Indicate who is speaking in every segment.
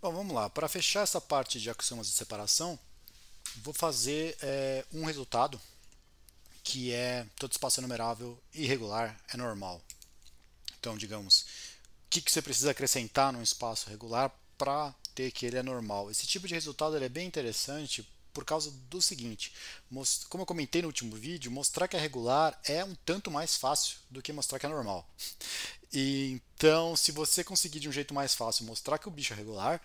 Speaker 1: Bom, vamos lá. Para fechar essa parte de axiomas de separação, vou fazer é, um resultado que é todo espaço enumerável é numerável irregular é normal. Então, digamos, o que, que você precisa acrescentar num espaço regular para ter que ele é normal? Esse tipo de resultado ele é bem interessante por causa do seguinte, como eu comentei no último vídeo, mostrar que é regular é um tanto mais fácil do que mostrar que é normal. E, então, se você conseguir de um jeito mais fácil mostrar que o bicho é regular,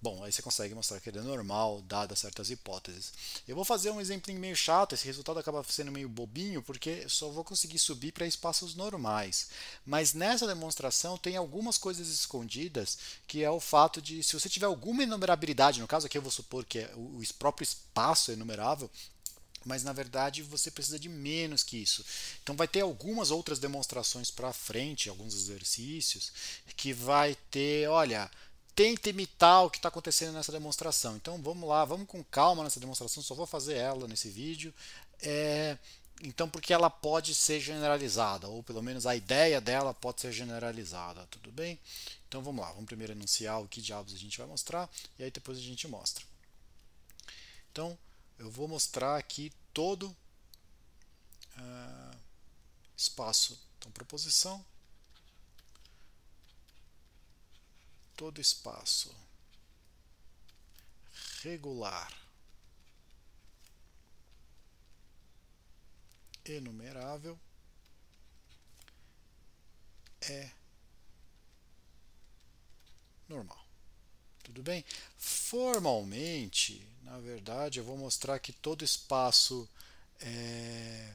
Speaker 1: bom, aí você consegue mostrar que ele é normal, dadas certas hipóteses. Eu vou fazer um exemplo meio chato, esse resultado acaba sendo meio bobinho, porque eu só vou conseguir subir para espaços normais. Mas nessa demonstração tem algumas coisas escondidas, que é o fato de, se você tiver alguma enumerabilidade, no caso aqui eu vou supor que é o próprio espaço enumerável, mas na verdade você precisa de menos que isso. Então vai ter algumas outras demonstrações para frente, alguns exercícios que vai ter, olha, tenta imitar o que está acontecendo nessa demonstração. Então vamos lá, vamos com calma nessa demonstração, só vou fazer ela nesse vídeo. É, então porque ela pode ser generalizada, ou pelo menos a ideia dela pode ser generalizada, tudo bem? Então vamos lá, vamos primeiro enunciar o que diabos a gente vai mostrar, e aí depois a gente mostra. Então, eu vou mostrar aqui todo uh, espaço. Então, proposição, todo espaço regular enumerável é normal. Tudo bem? Formalmente, na verdade, eu vou mostrar que todo espaço é,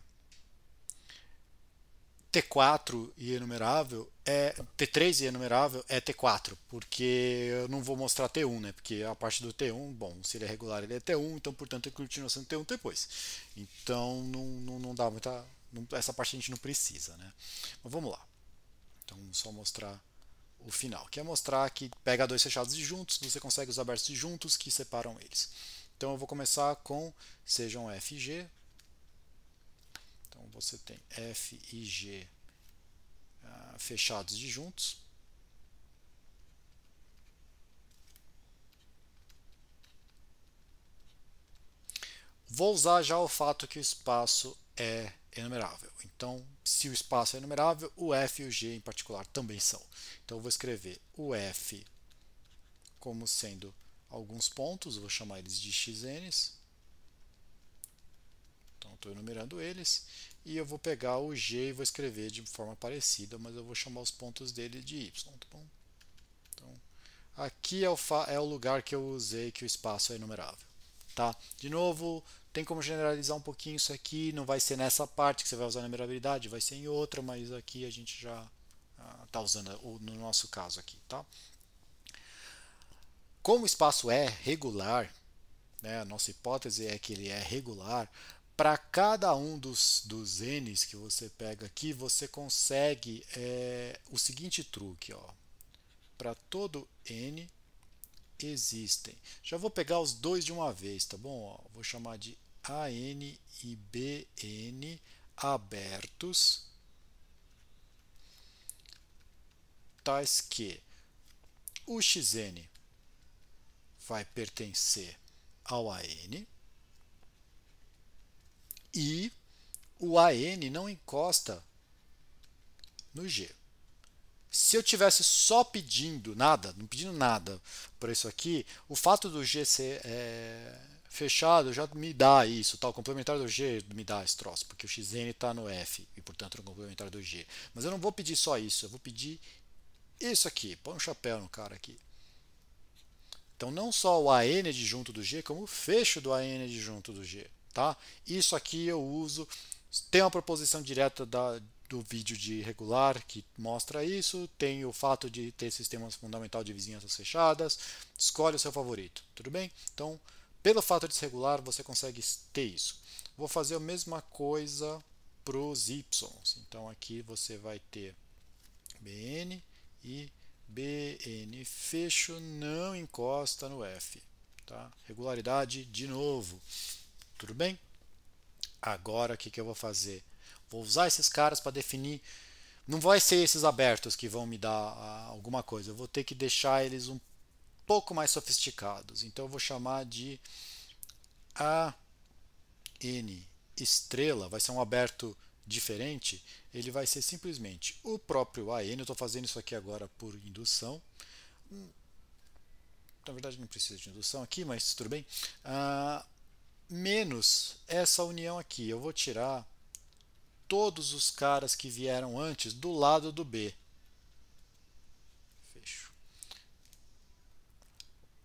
Speaker 1: T4 e enumerável é T3 e enumerável é T4, porque eu não vou mostrar T1, né? Porque a parte do T1, bom, se ele é regular, ele é T1, então portanto ele continua sendo T1 depois. Então não, não, não dá muita. Não, essa parte a gente não precisa, né? Mas vamos lá. Então só mostrar o final, que é mostrar que pega dois fechados disjuntos, você consegue os abertos disjuntos que separam eles. Então eu vou começar com sejam F e G. Então você tem F e G uh, fechados disjuntos. Vou usar já o fato que o espaço é é enumerável. Então, se o espaço é enumerável, o F e o G em particular também são. Então, eu vou escrever o F como sendo alguns pontos, vou chamar eles de xn. Então, estou enumerando eles. E eu vou pegar o G e vou escrever de forma parecida, mas eu vou chamar os pontos dele de Y. Tá então, bom? Então, aqui é o, é o lugar que eu usei que o espaço é enumerável. Tá? De novo, tem como generalizar um pouquinho isso aqui, não vai ser nessa parte que você vai usar a numerabilidade, vai ser em outra, mas aqui a gente já está ah, uh, usando no nosso caso aqui. Tá? Como o espaço é regular, né, a nossa hipótese é que ele é regular, para cada um dos, dos n's que você pega aqui, você consegue é, o seguinte truque. Para todo n, existem. Já vou pegar os dois de uma vez, tá bom? Vou chamar de AN e BN abertos, tais que o xn vai pertencer ao AN e o AN não encosta no G. Se eu tivesse só pedindo nada, não pedindo nada por isso aqui, o fato do G ser é, fechado já me dá isso, tá? o complementar do G me dá esse troço, porque o Xn está no F e, portanto, no complementar do G. Mas eu não vou pedir só isso, eu vou pedir isso aqui. Põe um chapéu no cara aqui. Então, não só o AN junto do G, como o fecho do AN junto do G. Tá? Isso aqui eu uso, tem uma proposição direta da, do vídeo de regular que mostra isso, tem o fato de ter sistemas fundamental de vizinhanças fechadas, escolhe o seu favorito, tudo bem? Então, pelo fato de ser regular, você consegue ter isso. Vou fazer a mesma coisa para os Y. Então, aqui você vai ter BN e BN fecho não encosta no F. Tá? Regularidade de novo. Tudo bem? Agora, o que, que eu vou fazer? Vou usar esses caras para definir. Não vai ser esses abertos que vão me dar ah, alguma coisa. Eu vou ter que deixar eles um pouco mais sofisticados. Então eu vou chamar de AN estrela, vai ser um aberto diferente. Ele vai ser simplesmente o próprio AN. Eu estou fazendo isso aqui agora por indução na verdade não precisa de indução aqui, mas tudo bem, uh, menos essa união aqui. Eu vou tirar todos os caras que vieram antes do lado do B. Fecho.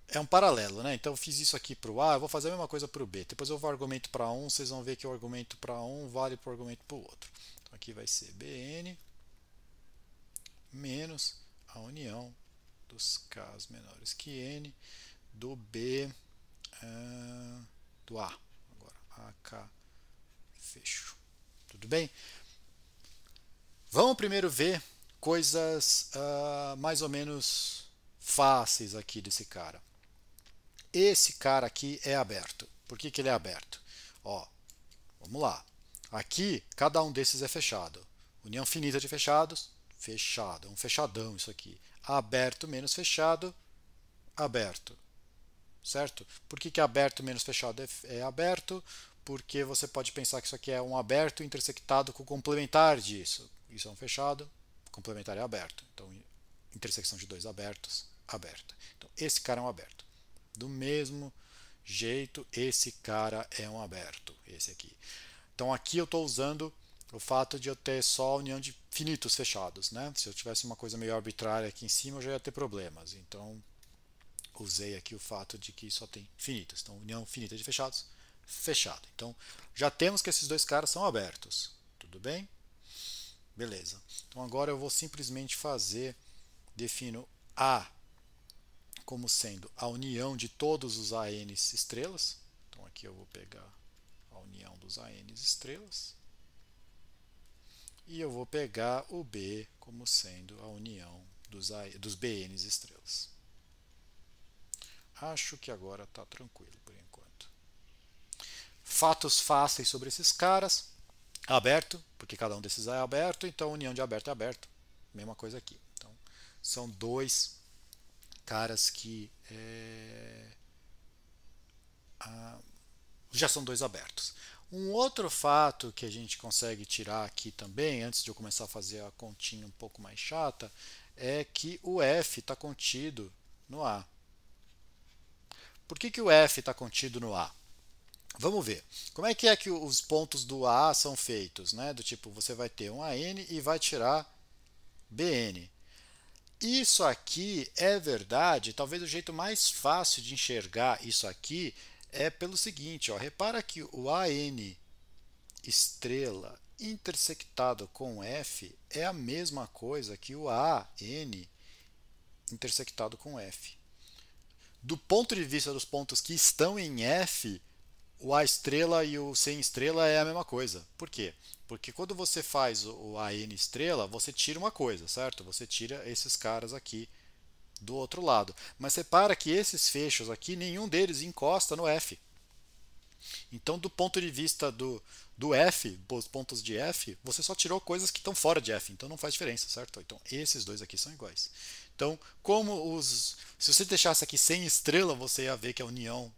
Speaker 1: É um paralelo, né? Então eu fiz isso aqui para o A, eu vou fazer a mesma coisa para o B. Depois eu vou argumento para um, vocês vão ver que o argumento para um vale para o argumento para o outro. Então aqui vai ser Bn menos a união dos Ks menores que N do B uh, do A. Agora, AK, fecho. Tudo bem? Vamos primeiro ver coisas uh, mais ou menos fáceis aqui desse cara. Esse cara aqui é aberto. Por que, que ele é aberto? Ó, vamos lá. Aqui, cada um desses é fechado. União finita de fechados, fechado. É um fechadão isso aqui. Aberto menos fechado, aberto. Certo? Por que, que aberto menos fechado é, é aberto? porque você pode pensar que isso aqui é um aberto intersectado com o complementar disso. Isso é um fechado, complementar é aberto. Então, intersecção de dois abertos, aberto. Então, esse cara é um aberto. Do mesmo jeito, esse cara é um aberto, esse aqui. Então, aqui eu estou usando o fato de eu ter só a união de finitos fechados. Né? Se eu tivesse uma coisa meio arbitrária aqui em cima, eu já ia ter problemas. Então, usei aqui o fato de que só tem finitos. Então, união finita de fechados, fechado. Então, já temos que esses dois caras são abertos. Tudo bem? Beleza. Então, agora eu vou simplesmente fazer, defino A como sendo a união de todos os a_n estrelas. Então, aqui eu vou pegar a união dos a_n estrelas. E eu vou pegar o B como sendo a união dos, a, dos estrelas. Acho que agora está tranquilo por enquanto fatos fáceis sobre esses caras, aberto, porque cada um desses é aberto, então união de aberto é aberto, mesma coisa aqui. Então, são dois caras que é, já são dois abertos. Um outro fato que a gente consegue tirar aqui também, antes de eu começar a fazer a continha um pouco mais chata, é que o F está contido no A. Por que, que o F está contido no A? Vamos ver. Como é que é que os pontos do A são feitos? Né? Do tipo, você vai ter um AN e vai tirar BN. Isso aqui é verdade, talvez o jeito mais fácil de enxergar isso aqui é pelo seguinte, ó, repara que o AN estrela intersectado com F é a mesma coisa que o AN intersectado com F. Do ponto de vista dos pontos que estão em F, o A estrela e o sem estrela é a mesma coisa. Por quê? Porque quando você faz o AN estrela, você tira uma coisa, certo? Você tira esses caras aqui do outro lado. Mas repara que esses fechos aqui, nenhum deles encosta no F. Então, do ponto de vista do, do F, dos pontos de F, você só tirou coisas que estão fora de F, então não faz diferença, certo? Então, esses dois aqui são iguais. Então, como os. Se você deixasse aqui sem estrela, você ia ver que a união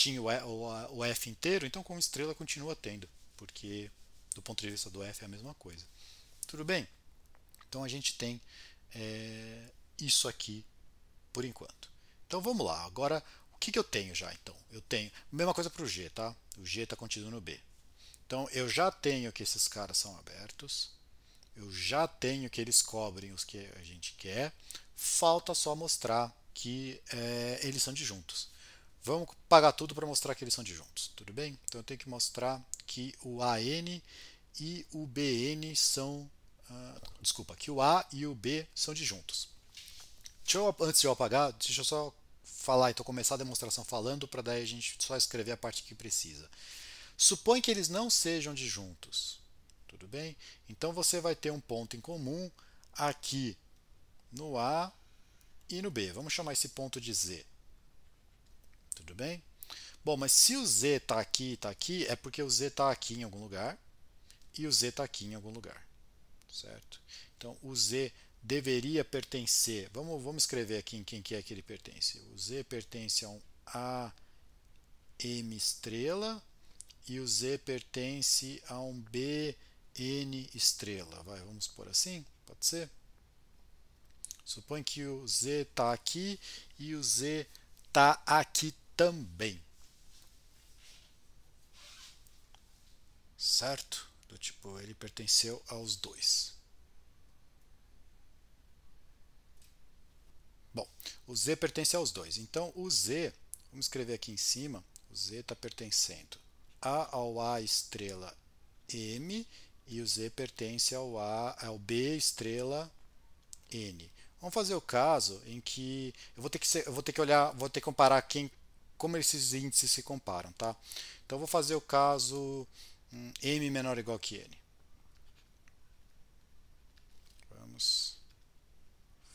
Speaker 1: tinha o F inteiro, então como estrela continua tendo, porque do ponto de vista do F é a mesma coisa. Tudo bem? Então a gente tem é, isso aqui por enquanto. Então vamos lá, agora o que, que eu tenho já então? Eu tenho, mesma coisa para o G, tá? O G está contido no B. Então eu já tenho que esses caras são abertos, eu já tenho que eles cobrem os que a gente quer, falta só mostrar que é, eles são disjuntos. Vamos pagar tudo para mostrar que eles são disjuntos, tudo bem? Então eu tenho que mostrar que o AN e o BN são. Uh, desculpa, que o A e o B são disjuntos. Deixa eu, antes de eu apagar, deixa eu só falar, então começar a demonstração falando, para daí a gente só escrever a parte que precisa. Supõe que eles não sejam disjuntos, tudo bem? Então você vai ter um ponto em comum aqui no A e no B. Vamos chamar esse ponto de Z tudo bem? Bom, mas se o Z está aqui e está aqui, é porque o Z está aqui em algum lugar e o Z está aqui em algum lugar, certo? Então, o Z deveria pertencer, vamos, vamos escrever aqui em quem que é que ele pertence. O Z pertence a um A M estrela e o Z pertence a um B N estrela. Vai, vamos por assim? Pode ser? suponha que o Z está aqui e o Z está aqui também. Certo? Do tipo, ele pertenceu aos dois. Bom, o Z pertence aos dois. Então, o Z, vamos escrever aqui em cima, o Z está pertencendo A ao A estrela M e o Z pertence ao, a, ao B estrela N. Vamos fazer o caso em que eu vou ter que, ser, eu vou ter que olhar, vou ter que comparar quem como esses índices se comparam, tá? Então vou fazer o caso hum, m menor ou igual que n. Vamos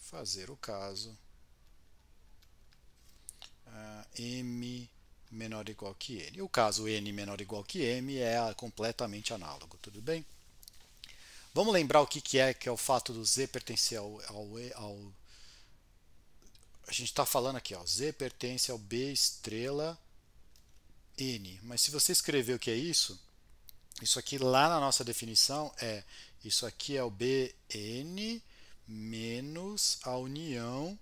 Speaker 1: fazer o caso ah, m menor ou igual que n. O caso n menor ou igual que m é completamente análogo, tudo bem? Vamos lembrar o que, que é que é o fato do z pertencer ao, ao, ao a gente está falando aqui, ó, Z pertence ao B estrela N. Mas se você escrever o que é isso, isso aqui lá na nossa definição é isso aqui é o BN menos a união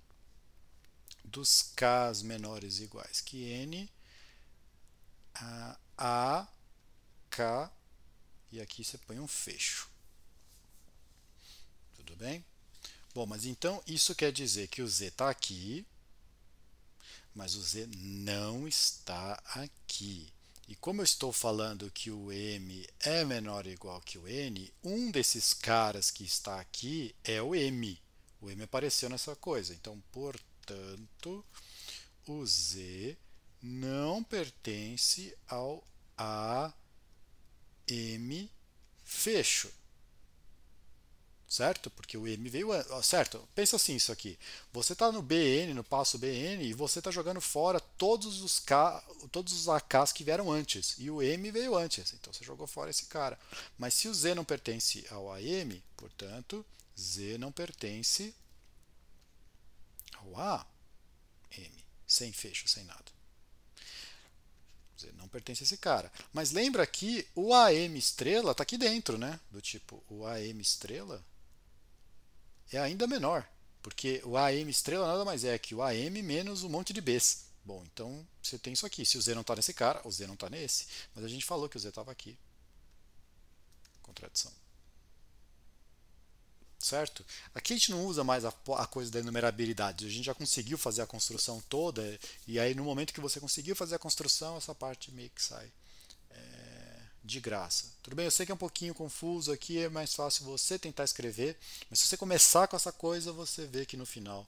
Speaker 1: dos Ks menores iguais que N a, a K e aqui você põe um fecho. Tudo bem? Bom, mas então isso quer dizer que o z está aqui, mas o z não está aqui. E como eu estou falando que o m é menor ou igual que o n, um desses caras que está aqui é o m. O m apareceu nessa coisa. Então, portanto, o z não pertence ao a m fecho certo? Porque o M veio certo? Pensa assim isso aqui. Você está no BN, no passo BN, e você está jogando fora todos os, K, todos os AKs que vieram antes. E o M veio antes, então você jogou fora esse cara. Mas se o Z não pertence ao AM, portanto, Z não pertence ao AM. Sem fecho, sem nada. Z não pertence a esse cara. Mas lembra que o AM estrela está aqui dentro, né? Do tipo, o AM estrela é ainda menor, porque o AM estrela nada mais é que o AM menos um monte de Bs. Bom, então você tem isso aqui. Se o Z não está nesse cara, o Z não está nesse. Mas a gente falou que o Z estava aqui. Contradição. Certo? Aqui a gente não usa mais a, a coisa da enumerabilidade. A gente já conseguiu fazer a construção toda. E aí, no momento que você conseguiu fazer a construção, essa parte meio que sai. É, de graça. Tudo bem, eu sei que é um pouquinho confuso aqui, é mais fácil você tentar escrever, mas se você começar com essa coisa, você vê que no final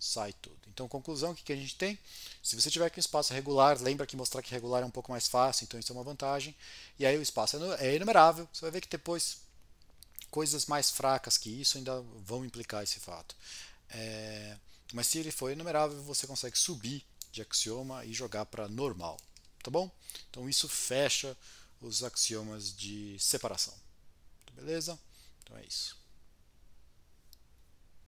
Speaker 1: sai tudo. Então, conclusão, o que, a gente tem? Se você tiver com espaço regular, lembra que mostrar que regular é um pouco mais fácil, então isso é uma vantagem. E aí o espaço é, é enumerável, você vai ver que depois coisas mais fracas que isso ainda vão implicar esse fato. É... mas se ele for enumerável, você consegue subir de axioma e jogar para normal, tá bom? Então isso fecha os axiomas de separação. Beleza? Então é isso.